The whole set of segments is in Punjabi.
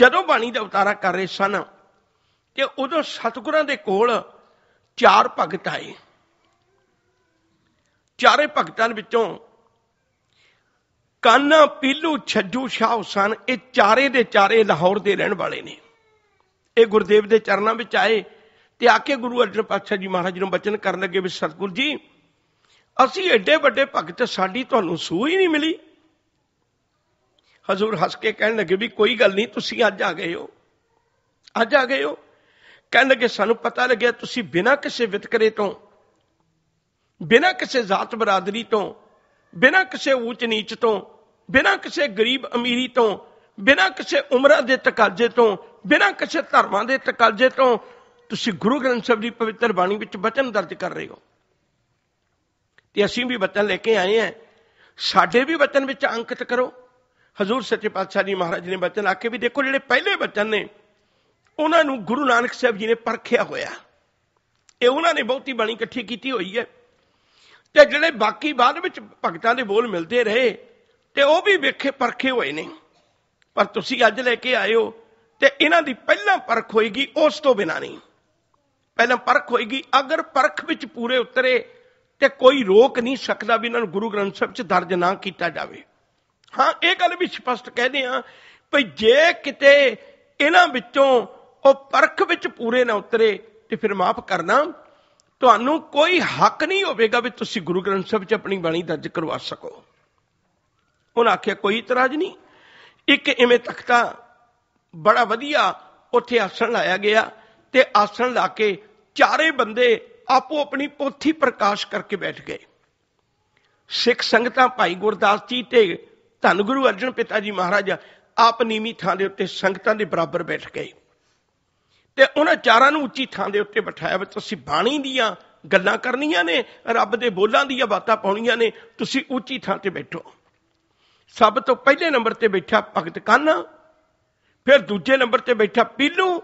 ਜਦੋਂ ਬਾਣੀ ਦਾ ਉਤਾਰਾ ਕਰ ਰਹੇ ਸਨ ਕਿ ਉਦੋਂ ਸਤਗੁਰਾਂ ਦੇ ਕੋਲ ਚਾਰ ਭਗਤ ਆਏ ਚਾਰੇ ਭਗਤਾਂ ਵਿੱਚੋਂ ਕਾਨਾ ਪੀਲੂ ਛੱਜੂ ਸ਼ਾਹ ਸਨ ਇਹ ਚਾਰੇ ਦੇ ਚਾਰੇ ਲਾਹੌਰ ਦੇ ਰਹਿਣ ਵਾਲੇ ਨੇ ਇਹ ਗੁਰਦੇਵ ਦੇ ਚਰਨਾਂ ਵਿੱਚ ਆਏ ਤੇ ਆ ਕੇ ਗੁਰੂ ਅਰਜਨ ਪਾਤਸ਼ਾਹ ਜੀ ਮਹਾਰਾਜ ਨੂੰ ਬਚਨ ਕਰਨ ਲੱਗੇ ਵੀ ਸਤਗੁਰ ਜੀ ਅਸੀਂ ਐਡੇ ਵੱਡੇ ਭਗਤ ਸਾਡੀ ਤੁਹਾਨੂੰ ਸੂਹ ਹੀ ਨਹੀਂ ਮਿਲੀ ਹਜ਼ੂਰ ਹੱਸ ਕੇ ਕਹਿਣ ਲੱਗੇ ਵੀ ਕੋਈ ਗੱਲ ਨਹੀਂ ਤੁਸੀਂ ਅੱਜ ਆ ਗਏ ਹੋ ਅੱਜ ਆ ਗਏ ਹੋ ਕਹਿਣ ਲੱਗੇ ਸਾਨੂੰ ਪਤਾ ਲੱਗਿਆ ਤੁਸੀਂ ਬਿਨਾਂ ਕਿਸੇ ਵਿਤਕਰੇ ਤੋਂ ਬਿਨਾਂ ਕਿਸੇ ਜ਼ਾਤ ਬਰਾਦਰੀ ਤੋਂ ਬਿਨਾਂ ਕਿਸੇ ਉੱਚ ਨੀਚ ਤੋਂ ਬਿਨਾਂ ਕਿਸੇ ਗਰੀਬ ਅਮੀਰੀ ਤੋਂ ਬਿਨਾਂ ਕਿਸੇ ਉਮਰਾਂ ਦੇ ਤਕਾਜ਼ੇ ਤੋਂ ਬਿਨਾਂ ਕਿਸੇ ਧਰਮਾਂ ਦੇ ਤਕਾਜ਼ੇ ਤੋਂ ਤੁਸੀਂ ਗੁਰੂ ਗ੍ਰੰਥ ਸਾਹਿਬ ਦੀ ਪਵਿੱਤਰ ਬਾਣੀ ਵਿੱਚ ਬਚਨ ਦਰਜ ਕਰ ਰਹੇ ਹੋ ਤੇ ਅਸੀਂ ਵੀ ਬਚਨ ਲੈ ਕੇ ਆਏ ਆ ਸਾਡੇ ਵੀ ਬਚਨ ਵਿੱਚ ਅੰਕਿਤ ਕਰੋ ਹਜ਼ੂਰ ਸੱਚੇ ਪਾਤਸ਼ਾਹ ਜੀ ਮਹਾਰਾਜ ਨੇ ਬਚਨ ਆਖੇ ਵੀ ਦੇਖੋ ਜਿਹੜੇ ਪਹਿਲੇ ਬਚਨ ਨੇ ਉਹਨਾਂ ਨੂੰ ਗੁਰੂ ਨਾਨਕ ਸਾਹਿਬ ਜੀ ਨੇ ਪਰਖਿਆ ਹੋਇਆ ਇਹ ਉਹਨਾਂ ਨੇ ਬਹੁਤੀ ਬਾਣੀ ਇਕੱਠੀ ਕੀਤੀ ਹੋਈ ਹੈ ਤੇ ਜਿਹੜੇ ਬਾਕੀ ਬਾਅਦ ਵਿੱਚ ਭਗਤਾਂ ਦੇ ਬੋਲ ਮਿਲਦੇ ਰਹੇ ਤੇ ਉਹ ਵੀ ਵੇਖੇ ਪਰਖੇ ਹੋਏ ਨੇ ਪਰ ਤੁਸੀਂ ਅੱਜ ਲੈ ਕੇ ਆਇਓ ਤੇ ਇਹਨਾਂ ਦੀ ਪਹਿਲਾਂ ਪਰਖ ਹੋਏਗੀ ਉਸ ਤੋਂ ਬਿਨਾ ਨਹੀਂ ਪਹਿਲਾਂ ਪਰਖ ਹੋਏਗੀ ਅਗਰ ਪਰਖ ਵਿੱਚ ਪੂਰੇ ਉਤਰੇ ਤੇ ਕੋਈ ਰੋਕ ਨਹੀਂ ਸਕਦਾ ਵੀ ਇਹਨਾਂ ਨੂੰ ਗੁਰੂ ਗ੍ਰੰਥ ਸਾਹਿਬ 'ਚ ਦਰਜ ਨਾ ਕੀਤਾ ਜਾਵੇ ਹਾਂ ਇਹ ਗੱਲ ਵੀ ਸਪਸ਼ਟ ਕਹਦੇ ਆ ਭਈ ਜੇ ਕਿਤੇ ਇਹਨਾਂ ਵਿੱਚੋਂ ਉਹ ਪਰਖ ਵਿੱਚ ਪੂਰੇ ਨਾ ਉਤਰੇ ਤੇ ਫਿਰ ਮਾਫ ਕਰਨਾ ਤੁਹਾਨੂੰ ਕੋਈ ਹੱਕ ਨਹੀਂ ਹੋਵੇਗਾ ਵੀ ਤੁਸੀਂ ਗੁਰੂ ਗ੍ਰੰਥ ਸਾਹਿਬ 'ਚ ਆਪਣੀ ਬਾਣੀ ਦਰਜ ਕਰਵਾ ਸਕੋ ਉਹਨਾਂ ਆਖਿਆ ਕੋਈ ਇਤਰਾਜ਼ ਨਹੀਂ ਇੱਕ ਇਵੇਂ ਤਖਤਾ ਬੜਾ ਵਧੀਆ ਉੱਥੇ ਆਸਣ ਲਾਇਆ ਗਿਆ ਤੇ ਆਸਣ ਲਾ ਕੇ ਚਾਰੇ ਬੰਦੇ ਆਪੋ ਆਪਣੀ ਪੋਥੀ ਪ੍ਰਕਾਸ਼ ਕਰਕੇ ਬੈਠ ਗਏ ਸਿੱਖ ਸੰਗਤਾਂ ਭਾਈ ਗੁਰਦਾਸ ਜੀ ਤੇ ਧੰਨ ਗੁਰੂ ਅਰਜਨ ਪਿਤਾ ਜੀ ਮਹਾਰਾਜ ਆਪ ਨੀਵੀਂ ਥਾਂ ਦੇ ਉੱਤੇ ਸੰਗਤਾਂ ਦੇ ਬਰਾਬਰ ਬੈਠ ਗਏ ਤੇ ਉਹਨਾਂ ਚਾਰਾਂ ਨੂੰ ਉੱਚੀ ਥਾਂ ਦੇ ਉੱਤੇ ਬਿਠਾਇਆ ਵੀ ਤੁਸੀਂ ਬਾਣੀ ਦੀਆਂ ਗੱਲਾਂ ਕਰਨੀਆਂ ਨੇ ਰੱਬ ਦੇ ਬੋਲਾਂ ਦੀਆਂ ਬਾਤਾਂ ਪਾਉਣੀਆਂ ਨੇ ਤੁਸੀਂ ਉੱਚੀ ਥਾਂ ਤੇ ਬੈਠੋ ਸਭ ਤੋਂ ਪਹਿਲੇ ਨੰਬਰ ਤੇ ਬੈਠਾ ਭਗਤ ਕਾਨਾ ਫਿਰ ਦੂਜੇ ਨੰਬਰ ਤੇ ਬੈਠਾ ਪੀਲੂ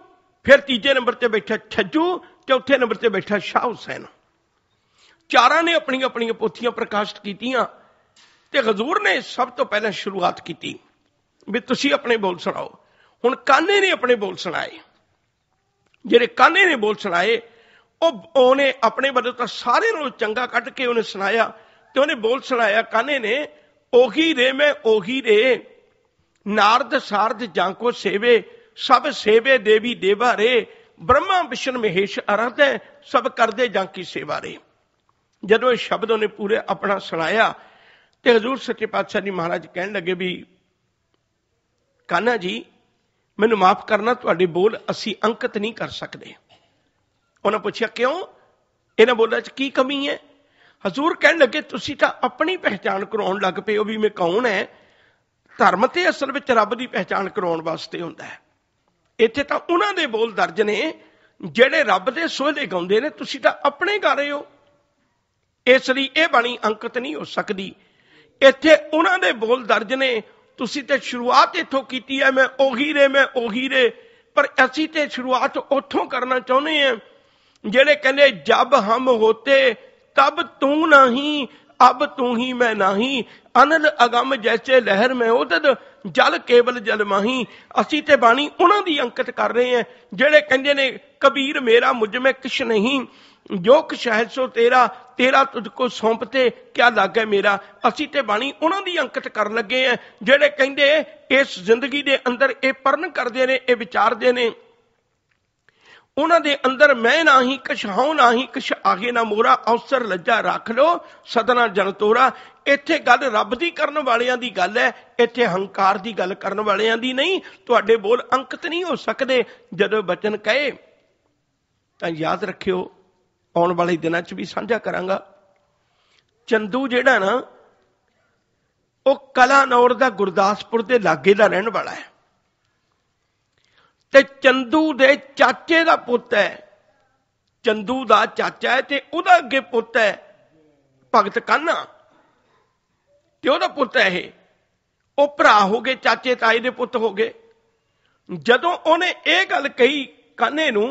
ਫਿਰ ਤੀਜੇ ਨੰਬਰ ਤੇ ਬੈਠਾ ਛੱਜੂ ਚੌਥੇ ਨੰਬਰ ਤੇ ਬੈਠਾ ਸ਼ਾਹ ਹੁਸੈਨ ਚਾਰਾਂ ਨੇ ਆਪਣੀਆਂ ਆਪਣੀਆਂ ਪੋਥੀਆਂ ਪ੍ਰਕਾਸ਼ਿਤ ਕੀਤੀਆਂ ਤੇ ਹਜ਼ੂਰ ਨੇ ਸਭ ਤੋਂ ਪਹਿਲਾਂ ਸ਼ੁਰੂਆਤ ਕੀਤੀ ਵੀ ਤੁਸੀਂ ਆਪਣੇ ਬੋਲ ਸੁਣਾਓ ਹੁਣ ਕਾਨੇ ਨੇ ਆਪਣੇ ਬੋਲ ਸੁਣਾਏ ਜਿਹੜੇ ਕਾਨੇ ਨੇ ਬੋਲ ਸੁਣਾਏ ਉਹ ਉਹਨੇ ਆਪਣੇ ਵੱਲੋਂ ਤਾਂ ਸਾਰੇ ਨੂੰ ਚੰਗਾ ਕੱਢ ਕੇ ਉਹਨੇ ਸੁਣਾਇਆ ਤੇ ਉਹਨੇ ਬੋਲ ਸੁਣਾਇਆ ਕਾਨੇ ਨੇ ਉਹੀ ਰੇ ਮੈਂ ਉਹੀ ਰੇ ਨਾਰਦ ਸਾਰਦ ਜਾਂ ਕੋ ਸੇਵੇ ਸਭ ਸੇਵੇ ਦੇਵੀ ਦੇਵਾ ਰੇ ਬ੍ਰਹਮਾ ਵਿਸ਼ਨ ਮਹੇਸ਼ ਅਰਥ ਸਭ ਕਰਦੇ ਜਾਂ ਕੀ ਸੇਵਾ ਰੇ ਜਦੋਂ ਇਹ ਸ਼ਬਦ ਉਹਨੇ ਪੂਰੇ ਆਪਣਾ ਸੁਣਾਇਆ ਤੇ ਹਜ਼ੂਰ ਸੱਚੇ ਪਾਤਸ਼ਾਹ ਜੀ ਮਹਾਰਾਜ ਕਹਿਣ ਲੱਗੇ ਵੀ ਕਾਨਾ ਜੀ ਮੈਨੂੰ ਮਾਫ ਕਰਨਾ ਤੁਹਾਡੇ ਬੋਲ ਅਸੀਂ ਅੰਕਤ ਨਹੀਂ ਕਰ ਸਕਦੇ ਉਹਨਾਂ ਪੁੱਛਿਆ ਕਿਉਂ ਇਹਨਾਂ ਬੋਲਾਂ 'ਚ ਕੀ ਕਮੀ ਹੈ ਹਜ਼ੂਰ ਕਹਿਣ ਲੱਗੇ ਤੁਸੀਂ ਤਾਂ ਆਪਣੀ ਪਹਿਚਾਣ ਕਰਾਉਣ ਲੱਗ ਪਏ ਹੋ ਵੀ ਮੈਂ ਕੌਣ ਹੈ ਧਰਮ ਤੇ ਅਸਲ ਵਿੱਚ ਰੱਬ ਦੀ ਪਹਿਚਾਣ ਕਰਾਉਣ ਵਾਸਤੇ ਹੁੰਦਾ ਹੈ ਇੱਥੇ ਤਾਂ ਉਹਨਾਂ ਦੇ ਬੋਲ ਦਰਜ ਨੇ ਜਿਹੜੇ ਰੱਬ ਦੇ ਸੋਹਲੇ ਗਾਉਂਦੇ ਨੇ ਤੁਸੀਂ ਤਾਂ ਆਪਣੇ ਗਾ ਰਹੇ ਹੋ ਇਸ ਲਈ ਇਹ ਬਾਣੀ ਅੰਕਤ ਨਹੀਂ ਹੋ ਸਕਦੀ ਇੱਥੇ ਉਹਨਾਂ ਦੇ ਬੋਲ ਦਰਜ ਨੇ ਤੁਸੀਂ ਤੇ ਸ਼ੁਰੂਆਤ ਇੱਥੋਂ ਕੀਤੀ ਐ ਮੈਂ ਉਹੀ ਰੇ ਮੈਂ ਉਹੀ ਰੇ ਪਰ ਅਸੀਂ ਤੇ ਸ਼ੁਰੂਆਤ ਉੱਥੋਂ ਕਰਨਾ ਚਾਹੁੰਦੇ ਆ ਜਿਹੜੇ ਕਹਿੰਦੇ ਜਬ ਹਮ ਹੋਤੇ ਤਬ ਤੂੰ ਨਹੀਂ ਅਬ ਤੂੰ ਹੀ ਮੈਂ ਨਹੀਂ ਅਨਲ ਅਗਮ ਜੈਸੇ ਲਹਿਰ ਮੈਂ ਉਦਦ ਜਲ ਕੇਵਲ ਜਲ ਮਾਹੀ ਅਸੀਂ ਤੇ ਬਾਣੀ ਉਹਨਾਂ ਦੀ ਅੰਕਿਤ ਕਰ ਰਹੇ ਆ ਜਿਹੜੇ ਕਹਿੰਦੇ ਨੇ ਕਬੀਰ ਮੇਰਾ ਮੁਝ ਮੈਂ ਕਿਛ ਨਹੀਂ ਜੋ ਕਿ ਸ਼ਹਿਦ ਸੋ ਤੇਰਾ ਤੇਰਾ ਤੁਝ ਕੋ ਸੌਂਪਤੇ ਕਿਆ ਲਾਗੇ ਮੇਰਾ ਅਸੀਂ ਤੇ ਬਾਣੀ ਉਹਨਾਂ ਦੀ ਅੰਕਿਤ ਕਰਨ ਲੱਗੇ ਆ ਜਿਹੜੇ ਕਹਿੰਦੇ ਇਸ ਜ਼ਿੰਦਗੀ ਦੇ ਅੰਦਰ ਇਹ ਪਰਨ ਕਰਦੇ ਨੇ ਇਹ ਵਿਚਾਰਦੇ ਨੇ ਉਹਨਾਂ ਦੇ ਅੰਦਰ ਮੈਂ ਨਾਹੀਂ ਕਛ ਹਉ ਨਾਹੀ ਕਿਛ ਆਗੇ ਨਾ ਮੋਰਾ ਅਵਸਰ ਲੱਜਾ ਰੱਖ ਲੋ ਸਦਨਾ ਜਨ ਤੋਰਾ ਇੱਥੇ ਗੱਲ ਰੱਬ ਦੀ ਕਰਨ ਵਾਲਿਆਂ ਦੀ ਗੱਲ ਹੈ ਇੱਥੇ ਹੰਕਾਰ ਦੀ ਗੱਲ ਕਰਨ ਵਾਲਿਆਂ ਦੀ ਨਹੀਂ ਤੁਹਾਡੇ ਬੋਲ ਅੰਕਿਤ ਨਹੀਂ ਹੋ ਸਕਦੇ ਜਦੋਂ ਬਚਨ ਕਹੇ ਤਾਂ ਯਾਦ ਰੱਖਿਓ ਆਉਣ ਵਾਲੇ ਦਿਨਾਂ 'ਚ ਵੀ ਸਾਂਝਾ ਕਰਾਂਗਾ ਚੰਦੂ ਜਿਹੜਾ ਨਾ ਉਹ ਕਲਾਨੌਰ ਦਾ ਗੁਰਦਾਸਪੁਰ ਦੇ ਲਾਗੇ ਦਾ ਰਹਿਣ ਵਾਲਾ ਹੈ ਤੇ ਚੰਦੂ ਦੇ ਚਾਚੇ ਦਾ ਪੁੱਤ ਹੈ ਚੰਦੂ ਦਾ ਚਾਚਾ ਹੈ ਤੇ ਉਹਦਾ ਅੱਗੇ ਪੁੱਤ ਹੈ ਭਗਤ ਕਾਨਾ ਤੇ ਉਹਦਾ ਪੁੱਤ ਹੈ ਇਹ ਉਹ ਭਰਾ ਹੋ ਗਏ ਚਾਚੇ ਤਾਏ ਦੇ ਪੁੱਤ ਹੋ ਗਏ ਜਦੋਂ ਉਹਨੇ ਇਹ ਗੱਲ ਕਹੀ ਕਾਨੇ ਨੂੰ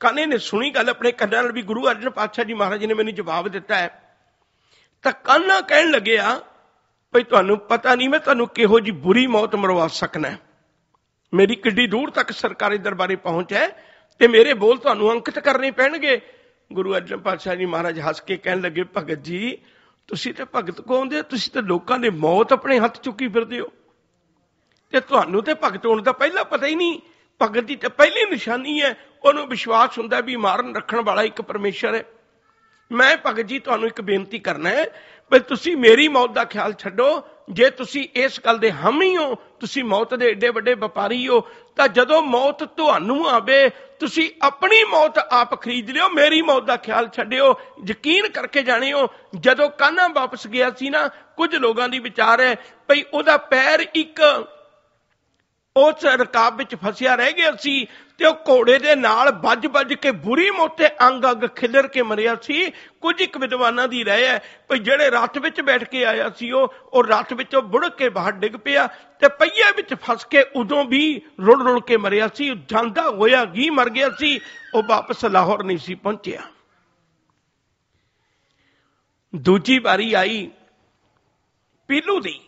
ਕਾਨੇ ਨੇ ਸੁਣੀ ਗੱਲ ਆਪਣੇ ਕੰਨਾਂ ਨਾਲ ਵੀ ਗੁਰੂ ਅਰਜਨ ਪਾਤਸ਼ਾਹ ਜੀ ਮਹਾਰਾਜ ਨੇ ਮੈਨੂੰ ਜਵਾਬ ਦਿੱਤਾ ਹੈ ਤਾਂ ਕਾਨਾ ਕਹਿਣ ਲੱਗਿਆ ਭਈ ਤੁਹਾਨੂੰ ਪਤਾ ਨਹੀਂ ਮੈਂ ਤੁਹਾਨੂੰ ਕਿਹੋ ਜੀ ਬੁਰੀ ਮੌਤ ਮਰਵਾ ਸਕਣਾ ਮੇਰੀ ਕਿੱਡੀ ਦੂਰ ਤੱਕ ਸਰਕਾਰੀ ਦਰਬਾਰੇ ਪਹੁੰਚ ਹੈ ਤੇ ਮੇਰੇ ਬੋਲ ਤੁਹਾਨੂੰ ਅੰਕਿਤ ਕਰਨੇ ਪੈਣਗੇ ਗੁਰੂ ਅਰਜਨ ਪਾਤਸ਼ਾਹ ਜੀ ਮਹਾਰਾਜ ਹੱਸ ਕੇ ਕਹਿਣ ਲੱਗੇ ਭਗਤ ਜੀ ਤੁਸੀਂ ਤੇ ਭਗਤ ਕਹੋਂਦੇ ਤੁਸੀਂ ਤੇ ਲੋਕਾਂ ਦੇ ਮੌਤ ਆਪਣੇ ਹੱਥ ਚੁੱਕੀ ਫਿਰਦੇ ਹੋ ਤੇ ਤੁਹਾਨੂੰ ਤੇ ਭਗਤ ਹੋਣ ਦਾ ਪਹਿਲਾ ਪਤਾ ਹੀ ਨਹੀਂ ਭਗਤ ਦੀ ਤਾਂ ਪਹਿਲੀ ਨਿਸ਼ਾਨੀ ਹੈ ਉਹਨੂੰ ਵਿਸ਼ਵਾਸ ਹੁੰਦਾ ਵੀ ਮਾਰਨ ਰੱਖਣ ਵਾਲਾ ਇੱਕ ਪਰਮੇਸ਼ਰ ਹੈ ਮੈਂ ਭਗਤ ਜੀ ਤੁਹਾਨੂੰ ਇੱਕ ਬੇਨਤੀ ਕਰਨਾ ਹੈ ਵੀ ਤੁਸੀਂ ਮੇਰੀ ਮੌਤ ਦਾ ਖਿਆਲ ਛੱਡੋ ਜੇ ਤੁਸੀਂ ਇਸ ਗੱਲ ਦੇ ਹਮੀ ਹੋ ਤੁਸੀਂ ਮੌਤ ਦੇ ਏਡੇ ਵੱਡੇ ਵਪਾਰੀ ਹੋ ਤਾਂ ਜਦੋਂ ਮੌਤ ਤੁਹਾਨੂੰ ਆਵੇ ਤੁਸੀਂ ਆਪਣੀ ਮੌਤ ਆਪ ਖਰੀਦ ਲਿਓ ਮੇਰੀ ਮੌਤ ਦਾ ਖਿਆਲ ਛੱਡਿਓ ਯਕੀਨ ਕਰਕੇ ਜਾਣਿਓ ਜਦੋਂ ਕਾਨਾ ਵਾਪਸ ਗਿਆ ਸੀ ਨਾ ਕੁਝ ਲੋਕਾਂ ਦੀ ਵਿਚਾਰ ਹੈ ਭਈ ਉਹਦਾ ਪੈਰ ਇੱਕ ਉਸ ਰਕਾਬ ਵਿੱਚ ਫਸਿਆ ਰਹਿ ਗਿਆ ਸੀ ਤੇ ਉਹ ਘੋੜੇ ਦੇ ਨਾਲ ਵੱਜ-ਵੱਜ ਕੇ ਬੁਰੀ ਮੋਤੇ ਅੰਗ-ਅੰਗ ਖਿਲਰ ਕੇ ਮਰਿਆ ਸੀ ਕੁਝ ਇੱਕ ਵਿਦਵਾਨਾਂ ਦੀ ਰਹਿ ਹੈ ਕਿ ਜਿਹੜੇ ਰੱਥ ਵਿੱਚ ਬੈਠ ਕੇ ਆਇਆ ਸੀ ਉਹ ਉਹ ਰੱਥ ਵਿੱਚੋਂ ਬੁੜ ਕੇ ਬਾਹਰ ਡਿੱਗ ਪਿਆ ਤੇ ਪਈਏ ਵਿੱਚ ਫਸ ਕੇ ਉਦੋਂ ਵੀ ਰੁੜ-ਰੁੜ ਕੇ ਮਰਿਆ ਸੀ ਜਾਂਦਾ ਹੋਇਆ ਗੀ ਮਰ ਗਿਆ ਸੀ ਉਹ ਵਾਪਸ ਲਾਹੌਰ ਨਹੀਂ ਸੀ ਪਹੁੰਚਿਆ ਦੂਜੀ ਵਾਰੀ ਆਈ ਪੀਲੂ ਦੀ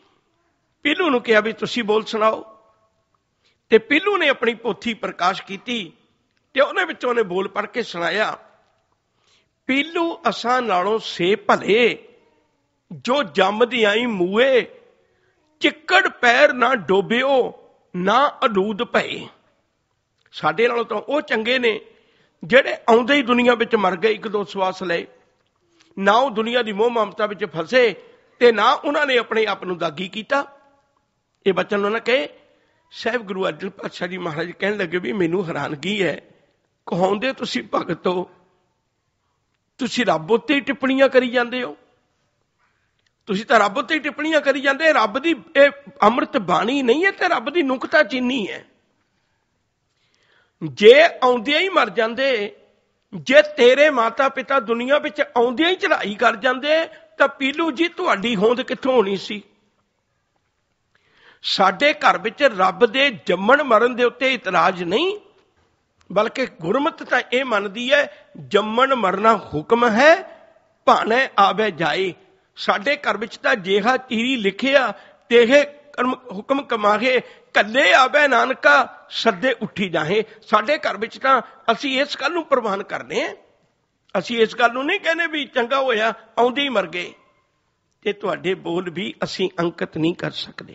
ਪੀਲੂ ਨੂੰ ਕਿਹਾ ਵੀ ਤੁਸੀਂ ਬੋਲ ਸੁਣਾਓ ਤੇ ਪਿੱਲੂ ਨੇ ਆਪਣੀ ਪੋਥੀ ਪ੍ਰਕਾਸ਼ ਕੀਤੀ ਤੇ ਉਹਨੇ ਵਿੱਚੋਂ ਨੇ ਬੋਲ ਪੜ ਕੇ ਸੁਣਾਇਆ ਪੀਲੂ ਅਸਾਂ ਨਾਲੋਂ ਸੇ ਭਲੇ ਜੋ ਜੰਮਦੀ ਆਈ ਮੂਏ ਚਿੱਕੜ ਪੈਰ ਨਾ ਡੋਬਿਓ ਨਾ ਅਡੂਦ ਭਏ ਸਾਡੇ ਨਾਲੋਂ ਤਾਂ ਉਹ ਚੰਗੇ ਨੇ ਜਿਹੜੇ ਆਉਂਦੇ ਹੀ ਦੁਨੀਆ ਵਿੱਚ ਮਰ ਗਏ ਇੱਕ ਦੋ ਸਵਾਸ ਲਏ ਨਾ ਉਹ ਦੁਨੀਆ ਦੀ ਮੋਹ ਮਮਤਾ ਵਿੱਚ ਫਸੇ ਤੇ ਨਾ ਉਹਨਾਂ ਨੇ ਆਪਣੇ ਆਪ ਨੂੰ ਦਾਗੀ ਕੀਤਾ ਇਹ ਬਚਨ ਉਹਨਾਂ ਕਹੇ ਸਾਹਿਬ ਗੁਰੂ ਅਰਜਨ ਪਾਤਸ਼ਾਹ ਜੀ ਮਹਾਰਾਜ ਕਹਿਣ ਲੱਗੇ ਵੀ ਮੈਨੂੰ ਹੈਰਾਨਗੀ ਹੈ ਕਹਾਉਂਦੇ ਤੁਸੀਂ ਭਗਤ ਹੋ ਤੁਸੀਂ ਰੱਬ ਉੱਤੇ ਹੀ ਟਿੱਪਣੀਆਂ ਕਰੀ ਜਾਂਦੇ ਹੋ ਤੁਸੀਂ ਤਾਂ ਰੱਬ ਉੱਤੇ ਹੀ ਟਿੱਪਣੀਆਂ ਕਰੀ ਜਾਂਦੇ ਰੱਬ ਦੀ ਇਹ ਅੰਮ੍ਰਿਤ ਬਾਣੀ ਨਹੀਂ ਹੈ ਤੇ ਰੱਬ ਦੀ ਨੁਕਤਾ ਚੀਨੀ ਹੈ ਜੇ ਆਉਂਦਿਆਂ ਹੀ ਮਰ ਜਾਂਦੇ ਜੇ ਤੇਰੇ ਮਾਤਾ ਪਿਤਾ ਦੁਨੀਆ ਵਿੱਚ ਆਉਂਦਿਆਂ ਹੀ ਚੜਾਈ ਕਰ ਜਾਂਦੇ ਤਾਂ ਪੀਲੂ ਜੀ ਤੁਹਾਡੀ ਹੋਂਦ ਕਿੱਥੋਂ ਹੋਣੀ ਸੀ ਸਾਡੇ ਘਰ ਵਿੱਚ ਰੱਬ ਦੇ ਜੰਮਣ ਮਰਨ ਦੇ ਉੱਤੇ ਇਤਰਾਜ਼ ਨਹੀਂ ਬਲਕਿ ਗੁਰਮਤਿ ਤਾਂ ਇਹ ਮੰਨਦੀ ਹੈ ਜੰਮਣ ਮਰਨਾ ਹੁਕਮ ਹੈ ਭਾਣੇ ਆਵੇ ਜਾਏ ਸਾਡੇ ਘਰ ਵਿੱਚ ਤਾਂ ਜਿਹਾ ਤੀਰੀ ਲਿਖਿਆ ਤੇਹੇ ਕਰਮ ਹੁਕਮ ਕਮਾਹੇ ਕੱਲੇ ਆਵੇ ਨਾਨਕਾ ਸੱਦੇ ਉੱਠੀ ਜਾਹੇ ਸਾਡੇ ਘਰ ਵਿੱਚ ਤਾਂ ਅਸੀਂ ਇਸ ਗੱਲ ਨੂੰ ਪ੍ਰਵਾਨ ਕਰਦੇ ਹਾਂ ਅਸੀਂ ਇਸ ਗੱਲ ਨੂੰ ਨਹੀਂ ਕਹਿੰਦੇ ਵੀ ਚੰਗਾ ਹੋਇਆ ਆਉਂਦੀ ਮਰ ਗਏ ਤੇ ਤੁਹਾਡੇ ਬੋਲ ਵੀ ਅਸੀਂ ਅੰਕਿਤ ਨਹੀਂ ਕਰ ਸਕਦੇ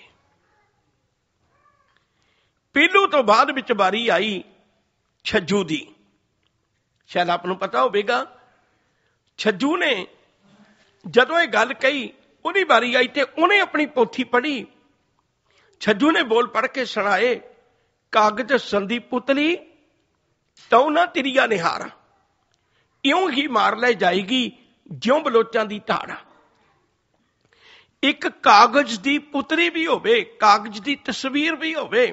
ਪੀਲੂ ਤੋਂ ਬਾਅਦ ਵਿੱਚ ਵਾਰੀ ਆਈ ਛੱਜੂ ਦੀ ਸ਼ਾਇਦ ਆਪ ਨੂੰ ਪਤਾ ਹੋਵੇਗਾ ਛੱਜੂ ਨੇ ਜਦੋਂ ਇਹ ਗੱਲ ਕਹੀ ਉਹਦੀ ਵਾਰੀ ਆਈ ਤੇ ਉਹਨੇ ਆਪਣੀ ਪੋਥੀ ਪੜ੍ਹੀ ਛੱਜੂ ਨੇ ਬੋਲ ਪੜ੍ਹ ਕੇ ਸੁਣਾਏ ਕਾਗਜ਼ ਸੰਦੀ ਪੁਤਲੀ ਤਉ ਨਾ ਤਰੀਆ ਨਿਹਾਰ ਇਉਂ ਹੀ ਮਾਰ ਲੈ ਜਾਏਗੀ ਜਿਉਂ ਬਲੋਚਾਂ ਦੀ ਧਾੜ ਇੱਕ ਕਾਗਜ਼ ਦੀ ਪੁਤਰੀ ਵੀ ਹੋਵੇ ਕਾਗਜ਼ ਦੀ ਤਸਵੀਰ ਵੀ ਹੋਵੇ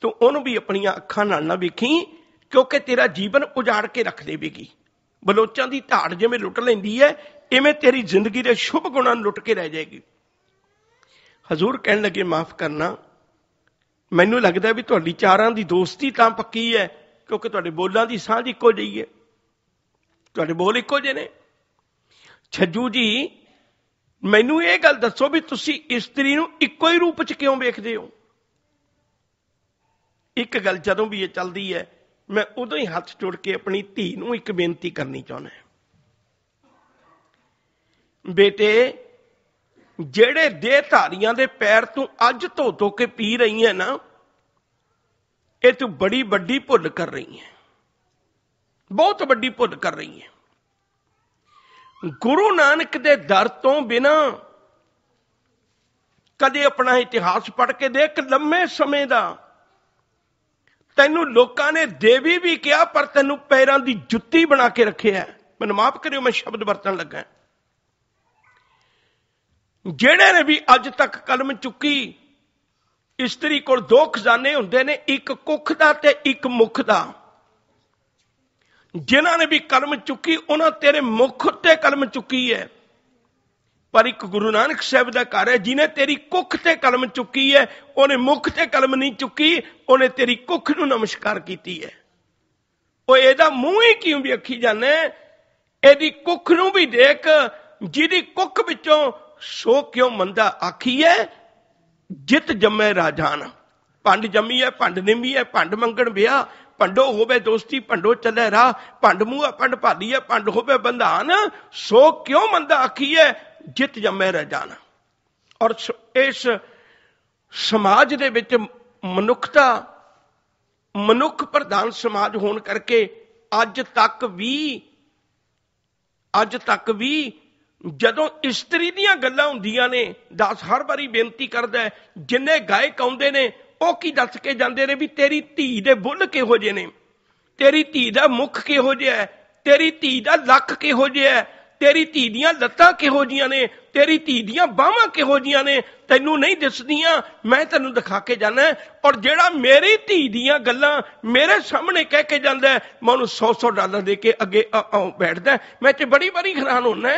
ਤੂੰ ਉਹਨੂੰ ਵੀ ਆਪਣੀਆਂ ਅੱਖਾਂ ਨਾਲ ਨਾ ਵੇਖੀ ਕਿਉਂਕਿ ਤੇਰਾ ਜੀਵਨ ਉਜਾੜ ਕੇ ਰੱਖ ਦੇਵੇਗੀ ਬਲੋਚਾਂ ਦੀ ਧਾੜ ਜਿਵੇਂ ਲੁੱਟ ਲੈਂਦੀ ਹੈ ਇਵੇਂ ਤੇਰੀ ਜ਼ਿੰਦਗੀ ਦੇ ਸ਼ੁਭ ਗੁਣਾਂ ਨੂੰ ਲੁੱਟ ਕੇ ਰਹਿ ਜਾਏਗੀ ਹਜ਼ੂਰ ਕਹਿਣ ਲੱਗੇ ਮਾਫ ਕਰਨਾ ਮੈਨੂੰ ਲੱਗਦਾ ਵੀ ਤੁਹਾਡੀ ਚਾਰਾਂ ਦੀ ਦੋਸਤੀ ਤਾਂ ਪੱਕੀ ਹੈ ਕਿਉਂਕਿ ਤੁਹਾਡੇ ਬੋਲਾਂ ਦੀ ਸਾਂਝ ਇੱਕੋ ਜਿਹੀ ਹੈ ਤੁਹਾਡੇ ਬੋਲ ਇੱਕੋ ਜਿਹੇ ਨੇ ਛੱਜੂ ਜੀ ਮੈਨੂੰ ਇਹ ਗੱਲ ਦੱਸੋ ਵੀ ਤੁਸੀਂ ਇਸਤਰੀ ਨੂੰ ਇੱਕੋ ਹੀ ਰੂਪ 'ਚ ਕਿਉਂ ਵੇਖਦੇ ਹੋ ਇੱਕ ਗੱਲ ਜਦੋਂ ਵੀ ਇਹ ਚੱਲਦੀ ਹੈ ਮੈਂ ਉਦੋਂ ਹੀ ਹੱਥ ਜੋੜ ਕੇ ਆਪਣੀ ਧੀ ਨੂੰ ਇੱਕ ਬੇਨਤੀ ਕਰਨੀ ਚਾਹੁੰਦਾ ਬੇਟੇ ਜਿਹੜੇ ਦੇਹਧਾਰੀਆਂ ਧਾਰੀਆਂ ਦੇ ਪੈਰ ਤੂੰ ਅੱਜ ਧੋ ਧੋ ਕੇ ਪੀ ਰਹੀ ਹੈ ਨਾ ਇਹ ਤੂੰ ਬੜੀ ਵੱਡੀ ਭੁੱਲ ਕਰ ਰਹੀ ਹੈ ਬਹੁਤ ਵੱਡੀ ਭੁੱਲ ਕਰ ਰਹੀ ਹੈ ਗੁਰੂ ਨਾਨਕ ਦੇ ਦਰ ਤੋਂ ਬਿਨਾ ਕਦੇ ਆਪਣਾ ਇਤਿਹਾਸ ਪੜ੍ਹ ਕੇ ਦੇਖ ਲੰਮੇ ਸਮੇਂ ਦਾ ਤੈਨੂੰ ਲੋਕਾਂ ਨੇ ਦੇਵੀ ਵੀ ਕਿਹਾ ਪਰ ਤੈਨੂੰ ਪੈਰਾਂ ਦੀ ਜੁੱਤੀ ਬਣਾ ਕੇ ਰੱਖਿਆ ਮੈਨੂੰ ਮਾਫ ਕਰਿਓ ਮੈਂ ਸ਼ਬਦ ਵਰਤਣ ਲੱਗਾ ਜਿਹੜੇ ਨੇ ਵੀ ਅੱਜ ਤੱਕ ਕਲਮ ਚੁੱਕੀ ਇਸਤਰੀ ਕੋਲ ਦੋ ਖਜ਼ਾਨੇ ਹੁੰਦੇ ਨੇ ਇੱਕ ਕੁੱਖ ਦਾ ਤੇ ਇੱਕ ਮੁਖ ਦਾ ਜਿਨ੍ਹਾਂ ਨੇ ਵੀ ਕਲਮ ਚੁੱਕੀ ਉਹਨਾਂ ਤੇਰੇ ਮੁਖ ਤੇ ਕਲਮ ਚੁੱਕੀ ਹੈ ਪਰ ਇੱਕ ਗੁਰੂ ਨਾਨਕ ਸਾਹਿਬ ਦਾ ਘਰ ਹੈ ਜਿਨੇ ਤੇਰੀ ਕੁੱਖ ਤੇ ਕਲਮ ਚੁੱਕੀ ਹੈ ਉਹਨੇ ਮੁਖ ਤੇ ਕਲਮ ਨਹੀਂ ਚੁੱਕੀ ਉਹਨੇ ਤੇਰੀ ਕੁੱਖ ਨੂੰ ਨਮਸਕਾਰ ਕੀਤੀ ਹੈ ਉਹ ਇਹਦਾ ਮੂੰਹ ਹੀ ਕਿਉਂ ਵੇਖੀ ਜਾਂਦਾ ਇਹਦੀ ਕੁੱਖ ਨੂੰ ਵੀ ਦੇਖ ਜਿਹਦੀ ਕੁੱਖ ਵਿੱਚੋਂ ਸੋ ਕਿਉਂ ਮੰਦਾ ਆਖੀ ਹੈ ਜਿਤ ਜੰਮੇ ਰਾਜਾਨ ਭੰਡ ਜੰਮੀ ਹੈ ਭੰਡ ਨਿੰਮੀ ਹੈ ਭੰਡ ਮੰਗਣ ਵਿਆ ਭੰਡੋ ਹੋਵੇ ਦੋਸਤੀ ਭੰਡੋ ਚੱਲੇ ਰਾਹ ਭੰਡ ਮੂਹ ਭੰਡ ਭਾਲੀ ਹੈ ਭੰਡ ਹੋਵੇ ਬੰਧਾਨ ਸੋ ਕਿਉਂ ਮੰਦਾ ਆਖੀ ਹੈ ਜਿੱਤ ਜੰਮੇ ਰਹਿ ਜਾਣਾ ਔਰ ਇਸ ਸਮਾਜ ਦੇ ਵਿੱਚ ਮਨੁੱਖਤਾ ਮਨੁੱਖ ਪ੍ਰਧਾਨ ਸਮਾਜ ਹੋਣ ਕਰਕੇ ਅੱਜ ਤੱਕ ਵੀ ਅੱਜ ਤੱਕ ਵੀ ਜਦੋਂ ਇਸਤਰੀ ਦੀਆਂ ਗੱਲਾਂ ਹੁੰਦੀਆਂ ਨੇ ਦਾਸ ਹਰ ਵਾਰੀ ਬੇਨਤੀ ਕਰਦਾ ਜਿੰਨੇ ਗਾਇਕ ਆਉਂਦੇ ਨੇ ਉਹ ਕੀ ਦੱਸ ਕੇ ਜਾਂਦੇ ਨੇ ਵੀ ਤੇਰੀ ਧੀ ਦੇ ਬੁੱਲ ਕਿਹੋ ਜਿਹੇ ਨੇ ਤੇਰੀ ਧੀ ਦਾ ਮੁਖ ਕਿਹੋ ਜਿਹਾ ਹੈ ਤੇਰੀ ਧੀ ਦਾ ਲੱਕ ਕਿਹੋ ਜਿਹਾ ਹੈ ਤੇਰੀ ਧੀ ਦੀਆਂ ਲੱਤਾਂ ਕਿਹੋ ਜੀਆਂ ਨੇ ਤੇਰੀ ਧੀ ਦੀਆਂ ਬਾਹਾਂ ਕਿਹੋ ਜੀਆਂ ਨੇ ਤੈਨੂੰ ਨਹੀਂ ਦਿਸਦੀਆਂ ਮੈਂ ਤੈਨੂੰ ਦਿਖਾ ਕੇ ਜਾਣਾ ਔਰ ਜਿਹੜਾ ਮੇਰੀ ਧੀ ਦੀਆਂ ਗੱਲਾਂ ਮੇਰੇ ਸਾਹਮਣੇ ਕਹਿ ਕੇ ਜਾਂਦਾ ਮੈਂ ਉਹਨੂੰ 100-100 ਡਾਲਰ ਦੇ ਕੇ ਅੱਗੇ ਬੈਠਦਾ ਮੈਂ ਤੇ ਬੜੀ ਬੜੀ ਖਰਾਨ ਹੁੰਨਾ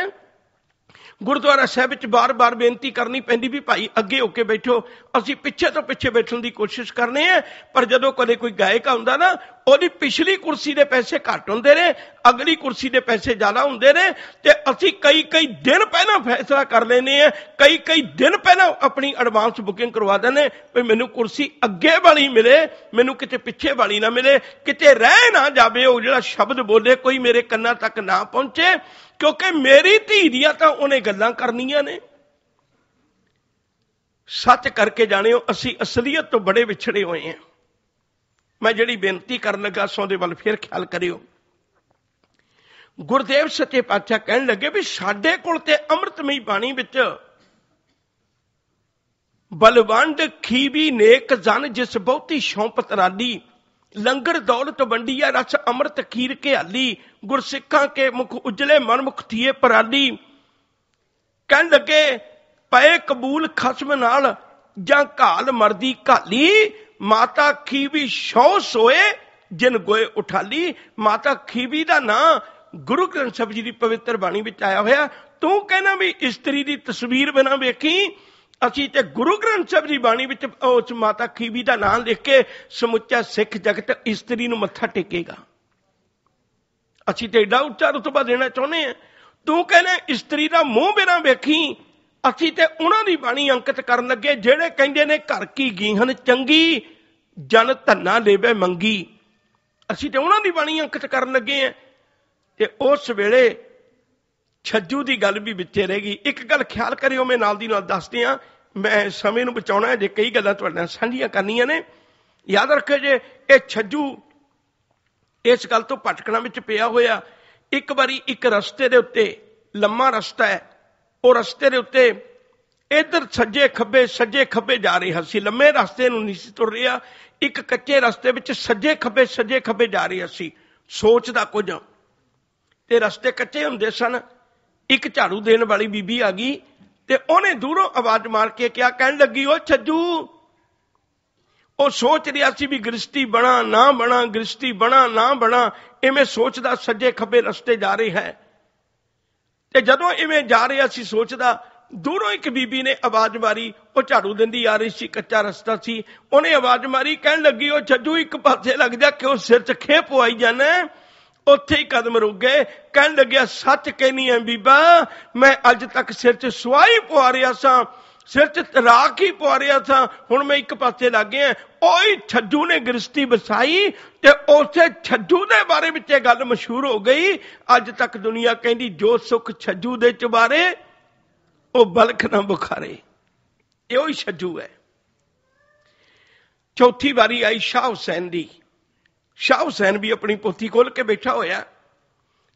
ਗੁਰਦੁਆਰਾ ਸਾਹਿਬ ਵਿੱਚ ਬਾਰ-ਬਾਰ ਬੇਨਤੀ ਕਰਨੀ ਪੈਂਦੀ ਵੀ ਭਾਈ ਅੱਗੇ ਹੋ ਕੇ ਬੈਠੋ ਅਸੀਂ ਪਿੱਛੇ ਤੋਂ ਪਿੱਛੇ ਬੈਠਣ ਦੀ ਕੋਸ਼ਿਸ਼ ਕਰਨੇ ਆ ਪਰ ਜਦੋਂ ਕਦੇ ਕੋਈ ਗਾਇਕ ਆਉਂਦਾ ਨਾ ਉਹਦੀ ਪਿਛਲੀ ਕੁਰਸੀ ਦੇ ਪੈਸੇ ਘੱਟ ਹੁੰਦੇ ਨੇ ਅਗਲੀ ਕੁਰਸੀ ਦੇ ਪੈਸੇ ਜ਼ਿਆਦਾ ਹੁੰਦੇ ਨੇ ਤੇ ਅਸੀਂ ਕਈ ਕਈ ਦਿਨ ਪਹਿਲਾਂ ਫੈਸਲਾ ਕਰ ਲੈਨੇ ਆ ਕਈ ਕਈ ਦਿਨ ਪਹਿਲਾਂ ਆਪਣੀ ਐਡਵਾਂਸ ਬੁਕਿੰਗ ਕਰਵਾ ਦਿੰਦੇ ਵੀ ਮੈਨੂੰ ਕੁਰਸੀ ਅੱਗੇ ਵਾਲੀ ਮਿਲੇ ਮੈਨੂੰ ਕਿਤੇ ਪਿੱਛੇ ਵਾਲੀ ਨਾ ਮਿਲੇ ਕਿਤੇ ਰਹਿ ਨਾ ਜਾਵੇ ਉਹ ਜਿਹੜਾ ਸ਼ਬਦ ਬੋਲੇ ਕੋਈ ਮੇਰੇ ਕੰਨਾਂ ਤੱਕ ਨਾ ਪਹੁੰਚੇ ਕਿਉਂਕਿ ਮੇਰੀ ਧੀ ਦੀਆਂ ਤਾਂ ਉਹਨੇ ਗੱਲਾਂ ਕਰਨੀਆਂ ਨੇ ਸੱਚ ਕਰਕੇ ਜਾਣਿਓ ਅਸੀਂ ਅਸਲੀਅਤ ਤੋਂ ਬੜੇ ਵਿਛੜੇ ਹੋਏ ਆਂ ਮੈਂ ਜਿਹੜੀ ਬੇਨਤੀ ਕਰਨ ਲੱਗਾ ਸੋ ਦੇ ਵੱਲ ਫਿਰ ਖਿਆਲ ਕਰਿਓ ਗੁਰਦੇਵ ਸੱਚੇ ਪਾਤਸ਼ਾਹ ਕਹਿਣ ਲੱਗੇ ਵੀ ਸਾਡੇ ਕੋਲ ਤੇ ਅੰਮ੍ਰਿਤਮਈ ਬਾਣੀ ਵਿੱਚ ਬਲਵੰਡ ਖੀਵੀ ਨੇਕ ਜਨ ਜਿਸ ਬਹੁਤੀ ਸ਼ੌਂਪਤ ਰਾਦੀ ਲੰਗਰ ਦੌਲਤ ਆ ਰਸ ਅੰਮ੍ਰਿਤ ਖੀਰ ਕੇ ਹਾਲੀ ਗੁਰਸਿੱਖਾਂ ਕੇ ਮੁਖ ਉਜਲੇ ਮਨ ਮੁਖ ਥੀਏ ਪਰਾਲੀ ਕਹਿਣ ਲੱਗੇ ਪਏ ਕਬੂਲ ਖਸਮ ਨਾਲ ਜਾਂ ਘਾਲ ਮਰਦੀ ਘਾਲੀ ਮਾਤਾ ਖੀਵੀ ਸ਼ੌ ਸੋਏ ਜਿਨ ਗੋਏ ਉਠਾਲੀ ਮਾਤਾ ਖੀਵੀ ਦਾ ਨਾਂ ਗੁਰੂ ਗ੍ਰੰਥ ਸਾਹਿਬ ਜੀ ਦੀ ਪਵਿੱਤਰ ਬਾਣੀ ਵਿੱਚ ਆਇਆ ਹੋਇਆ ਤੂੰ ਕਹਿਣਾ ਵੀ ਇਸਤਰੀ ਦੀ ਤਸਵੀਰ ਬਿਨਾ ਵੇਖੀ ਅਸੀਂ ਤੇ ਗੁਰੂ ਗ੍ਰੰਥ ਸਾਹਿਬ ਦੀ ਬਾਣੀ ਵਿੱਚ ਉਸ ਮਾਤਾ ਖੀਵੀ ਦਾ ਨਾਮ ਲਿਖ ਕੇ ਸਮੁੱਚਾ ਸਿੱਖ ਜਗਤ ਇਸਤਰੀ ਨੂੰ ਮੱਥਾ ਟੇਕੇਗਾ ਅਸੀਂ ਤੇ ਚਾਰ ਉੱਚਾ ਰਤਬਾ ਦੇਣਾ ਚਾਹੁੰਦੇ ਆ ਤੂੰ ਕਹਿੰਦਾ ਇਸਤਰੀ ਦਾ ਮੂੰਹ ਬਿਨਾ ਵੇਖੀ ਅਸੀਂ ਤੇ ਉਹਨਾਂ ਦੀ ਬਾਣੀ ਅੰਕਿਤ ਕਰਨ ਲੱਗੇ ਜਿਹੜੇ ਕਹਿੰਦੇ ਨੇ ਘਰ ਕੀ ਗੀਹਨ ਚੰਗੀ ਜਨ ਧੰਨਾ ਲੇਵੇ ਮੰਗੀ ਅਸੀਂ ਤੇ ਉਹਨਾਂ ਦੀ ਬਾਣੀ ਅੰਕਿਤ ਕਰਨ ਲੱਗੇ ਆ ਤੇ ਉਸ ਵੇਲੇ ਛੱਜੂ ਦੀ ਗੱਲ ਵੀ ਵਿੱਚੇ ਰਹਿ ਗਈ ਇੱਕ ਗੱਲ ਖਿਆਲ ਕਰਿਓ ਮੈਂ ਨਾਲ ਦੀ ਨਾਲ ਦੱਸਦੇ ਆ ਮੈਂ ਸਮੇਂ ਨੂੰ ਬਚਾਉਣਾ ਹੈ ਜੇ ਕਈ ਗੱਲਾਂ ਤੁਹਾਡੇ ਨਾਲ ਸਾਂਝੀਆਂ ਕਰਨੀਆਂ ਨੇ ਯਾਦ ਰੱਖਿਓ ਜੇ ਇਹ ਛੱਜੂ ਇਸ ਗੱਲ ਤੋਂ ਭਟਕਣਾ ਵਿੱਚ ਪਿਆ ਹੋਇਆ ਇੱਕ ਵਾਰੀ ਇੱਕ ਰਸਤੇ ਦੇ ਉੱਤੇ ਲੰਮਾ ਰਸਤਾ ਹੈ ਉਹ ਰਸਤੇ ਦੇ ਉੱਤੇ ਇਧਰ ਸੱਜੇ ਖੱਬੇ ਸੱਜੇ ਖੱਬੇ ਜਾ ਰਿਹਾ ਸੀ ਲੰਮੇ ਰਸਤੇ ਨੂੰ ਨਹੀਂ ਤੁਰ ਰਿਹਾ ਇੱਕ ਕੱਚੇ ਰਸਤੇ ਵਿੱਚ ਸੱਜੇ ਖੱਬੇ ਸੱਜੇ ਖੱਬੇ ਜਾ ਰਿਹਾ ਸੀ ਸੋਚਦਾ ਕੁਝ ਤੇ ਰਸਤੇ ਕੱਚੇ ਹੁੰਦੇ ਸਨ ਇੱਕ ਝਾੜੂ ਦੇਣ ਵਾਲੀ ਬੀਬੀ ਆ ਗਈ ਤੇ ਉਹਨੇ ਦੂਰੋਂ ਆਵਾਜ਼ ਮਾਰ ਕੇ ਕਿਹਾ ਕਹਿਣ ਲੱਗੀ ਉਹ ਛੱਜੂ ਉਹ ਸੋਚ ਰਿਹਾ ਸੀ ਵੀ ਗ੍ਰਸਤੀ ਬਣਾ ਨਾ ਬਣਾ ਗ੍ਰਸਤੀ ਬਣਾ ਨਾ ਬਣਾ ਐਵੇਂ ਸੋਚਦਾ ਸੱਜੇ ਖੱਬੇ ਰਸਤੇ ਜਾ ਰਿਹਾ ਹੈ ਤੇ ਜਦੋਂ ਇਵੇਂ ਜਾ ਰਿਹਾ ਸੀ ਸੋਚਦਾ ਦੂਰੋਂ ਇੱਕ ਬੀਬੀ ਨੇ ਆਵਾਜ਼ ਮਾਰੀ ਉਹ ਝਾੜੂ ਦਿੰਦੀ ਆ ਰਹੀ ਸੀ ਕੱਚਾ ਰਸਤਾ ਸੀ ਉਹਨੇ ਆਵਾਜ਼ ਮਾਰੀ ਕਹਿਣ ਲੱਗੀ ਉਹ ਛੱਜੂ ਇੱਕ ਪਾਸੇ ਲੱਗ ਜਾ ਕਿਉਂ ਸਿਰ 'ਚ ਖੇਪ ਪਵਾਈ ਜਾਣਾ ਉੱਥੇ ਹੀ ਕਦਮ ਰੁਕ ਗਏ ਕਹਿਣ ਲੱਗਿਆ ਸੱਚ ਕਹਿਨੀ ਐ ਬੀਬਾ ਮੈਂ ਅੱਜ ਤੱਕ ਸਿਰ 'ਚ ਸਵਾਈ ਪਵਾ ਰਿਆ ਸਾਂ ਸਿਰ 'ਚ ਰਾਖ ਹੀ ਪਵਾ ਰਿਆ ਸਾਂ ਹੁਣ ਮੈਂ ਇੱਕ ਪਾਸੇ ਲੱਗ ਗਿਆ ਓਏ ਛੱਜੂ ਨੇ ਗ੍ਰਸਤੀ ਵਸਾਈ ਤੇ ਉਸੇ ਛੱਜੂ ਦੇ ਬਾਰੇ ਵਿੱਚ ਇਹ ਗੱਲ ਮਸ਼ਹੂਰ ਹੋ ਗਈ ਅੱਜ ਤੱਕ ਦੁਨੀਆ ਕਹਿੰਦੀ ਜੋ ਸੁਖ ਛੱਜੂ ਦੇ ਬਾਰੇ ਉਹ ਬਲਖ ਨਾ ਬੁਖਾਰੇ ਇਹੋ ਹੀ ਛੱਜੂ ਹੈ ਚੌਥੀ ਵਾਰੀ ਆਈ ਸ਼ਾਹ ਹੁਸੈਨ ਦੀ ਸ਼ਾਹ ਹੁਸੈਨ ਵੀ ਆਪਣੀ ਪੋਥੀ ਖੋਲ ਕੇ ਬੈਠਾ ਹੋਇਆ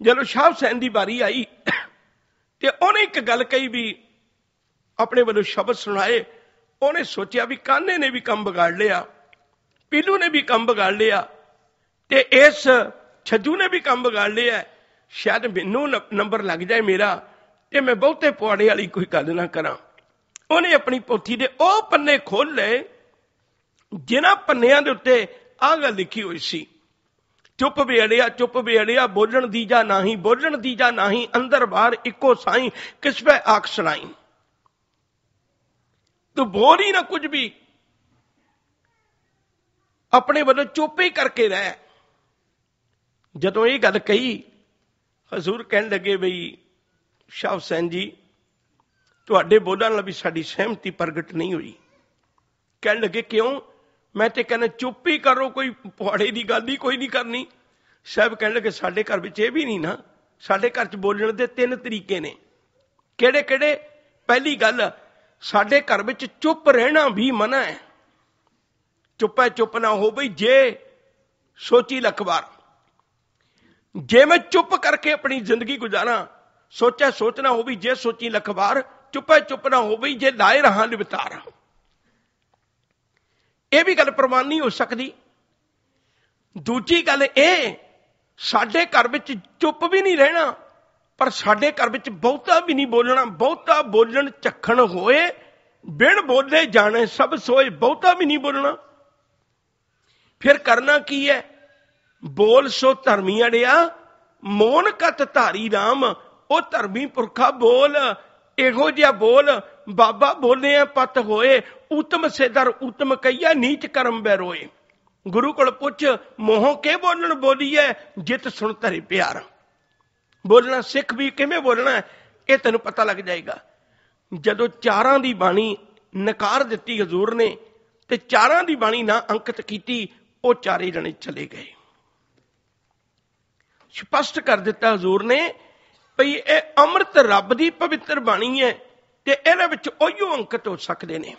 ਜਦੋਂ ਸ਼ਾਹ ਹੁਸੈਨ ਦੀ ਵਾਰੀ ਆਈ ਤੇ ਉਹਨੇ ਇੱਕ ਗੱਲ ਕਹੀ ਵੀ ਆਪਣੇ ਵੱਲੋਂ ਸ਼ਬਦ ਸੁਣਾਏ ਉਹਨੇ ਸੋਚਿਆ ਵੀ ਕਾਨੇ ਨੇ ਵੀ ਕੰਮ ਵਿਗਾੜ ਲਿਆ ਪੀਲੂ ਨੇ ਵੀ ਕੰਮ ਵਿਗਾੜ ਲਿਆ ਤੇ ਇਸ ਛੱਜੂ ਨੇ ਵੀ ਕੰਮ ਵਿਗਾੜ ਲਿਆ ਸ਼ਾਇਦ ਮੈਨੂੰ ਨੰਬਰ ਲੱਗ ਜਾਏ ਮੇਰਾ ਤੇ ਮੈਂ ਬਹੁਤੇ ਪੁਆੜੇ ਵਾਲੀ ਕੋਈ ਗੱਲ ਨਾ ਕਰਾਂ ਉਹਨੇ ਆਪਣੀ ਪੋਥੀ ਦੇ ਉਹ ਪੰਨੇ ਖੋਲ ਲਏ ਜਿਨ੍ਹਾਂ ਪੰਨਿਆਂ ਦੇ ਉੱਤੇ ਆਹ ਗੱਲ ਲਿਖੀ ਹੋਈ ਸੀ ਚੁੱਪ ਬੇੜਿਆ ਚੁੱਪ ਬੇੜਿਆ ਬੋਲਣ ਦੀ ਜਾਂ ਨਹੀਂ ਬੋਲਣ ਦੀ ਜਾਂ ਨਹੀਂ ਅੰਦਰ ਬਾਹਰ ਇੱਕੋ ਸਾਈਂ ਕਿਸ ਪੈ ਆਖ ਸੁਣਾਈ ਤੂੰ ਬੋਲ ਹੀ ਨਾ ਕੁਝ ਵੀ ਆਪਣੇ ਵੱਲੋਂ ਚੁੱਪ ਹੀ ਕਰਕੇ ਰਹਿ ਜਦੋਂ ਇਹ ਗੱਲ ਕਹੀ ਹਜ਼ੂਰ ਕਹਿਣ ਲੱਗੇ ਬਈ ਸ਼ਾਹ ਹੁਸੈਨ ਜੀ ਤੁਹਾਡੇ ਬੋਲਣ ਨਾਲ ਵੀ ਸਾਡੀ ਸਹਿਮਤੀ ਪ੍ਰਗਟ ਨਹੀਂ ਹੋਈ ਕਹਿਣ ਲੱਗੇ ਕਿਉਂ ਮੈਂ ਤੇ ਕਹਿੰਦਾ ਚੁੱਪ ਹੀ ਕਰੋ ਕੋਈ ਪਹਾੜੇ ਦੀ ਗੱਲ ਨਹੀਂ ਕੋਈ ਨਹੀਂ ਕਰਨੀ ਸਾਹਿਬ ਕਹਿਣ ਲੱਗੇ ਸਾਡੇ ਘਰ ਵਿੱਚ ਇਹ ਵੀ ਨਹੀਂ ਨਾ ਸਾਡੇ ਘਰ 'ਚ ਬੋਲਣ ਦੇ ਤਿੰਨ ਤਰੀਕੇ ਨੇ ਕਿਹੜੇ ਕਿਹੜੇ ਪਹਿਲੀ ਗੱਲ ਸਾਡੇ ਘਰ ਵਿੱਚ ਚੁੱਪ ਰਹਿਣਾ ਵੀ ਮਨਾ ਹੈ ਚੁੱਪੇ ਚੁੱਪ ਨਾ ਹੋ ਬਈ ਜੇ ਸੋਚੀ ਵਾਰ ਜੇ ਮੈਂ ਚੁੱਪ ਕਰਕੇ ਆਪਣੀ ਜ਼ਿੰਦਗੀ ਗੁਜ਼ਾਰਾਂ ਸੋਚਾ ਸੋਚਣਾ ਹੋ ਵੀ ਜੇ ਸੋਚੀ ਲਖਵਾਰ ਚੁੱਪੇ ਚੁੱਪ ਨਾ ਹੋ ਬਈ ਜੇ ਲਾਇ ਰਹਾਂ ਨਿਵਤਾਰਾ ਇਹ ਵੀ ਗੱਲ ਪ੍ਰਮਾਨ ਨਹੀਂ ਹੋ ਸਕਦੀ ਦੂਜੀ ਗੱਲ ਇਹ ਸਾਡੇ ਘਰ ਵਿੱਚ ਚੁੱਪ ਵੀ ਨਹੀਂ ਰਹਿਣਾ ਪਰ ਸਾਡੇ ਘਰ ਵਿੱਚ ਬਹੁਤਾ ਵੀ ਨਹੀਂ ਬੋਲਣਾ ਬਹੁਤਾ ਬੋਲਣ ਚੱਖਣ ਹੋਏ ਬਿਨ ਬੋਲੇ ਜਾਣੇ ਸਭ ਸੋਏ ਬਹੁਤਾ ਵੀ ਨਹੀਂ ਬੋਲਣਾ ਫਿਰ ਕਰਨਾ ਕੀ ਹੈ ਬੋਲ ਸੋ ਧਰਮੀ ਅੜਿਆ ਮੋਨ ਕਤ ਧਾਰੀ RAM ਉਹ ਧਰਮੀ ਪੁਰਖਾ ਬੋਲ ਇਹੋ ਜਿਹਾ ਬੋਲ ਬਾਬਾ ਬੋਲੇ ਪਤ ਹੋਏ ਉਤਮ ਸੇਦਰ ਉਤਮ ਕਈਆ ਨੀਚ ਕਰਮ ਬੈ ਰੋਏ ਗੁਰੂ ਕੋਲ ਪੁੱਛ ਮੋਹ ਕੇ ਬੋਲਣ ਬੋਲੀਏ ਜਿਤ ਸੁਣ ਧਰੇ ਪਿਆਰਾ ਬੋਲਣਾ ਸਿੱਖ ਵੀ ਕਿਵੇਂ ਬੋਲਣਾ ਇਹ ਤੈਨੂੰ ਪਤਾ ਲੱਗ ਜਾਏਗਾ ਜਦੋਂ ਚਾਰਾਂ ਦੀ ਬਾਣੀ ਨਕਾਰ ਦਿੱਤੀ ਹਜ਼ੂਰ ਨੇ ਤੇ ਚਾਰਾਂ ਦੀ ਬਾਣੀ ਨਾ ਅੰਕਿਤ ਕੀਤੀ ਉਹ ਚਾਰੇ ਜਣੇ ਚਲੇ ਗਏ ਸਪਸ਼ਟ ਕਰ ਦਿੱਤਾ ਹਜ਼ੂਰ ਨੇ ਭਈ ਇਹ ਅੰਮ੍ਰਿਤ ਰੱਬ ਦੀ ਪਵਿੱਤਰ ਬਾਣੀ ਹੈ ਤੇ ਇਹਦੇ ਵਿੱਚ ਉਹੀਓ ਅੰਕਿਤ ਹੋ ਸਕਦੇ ਨੇ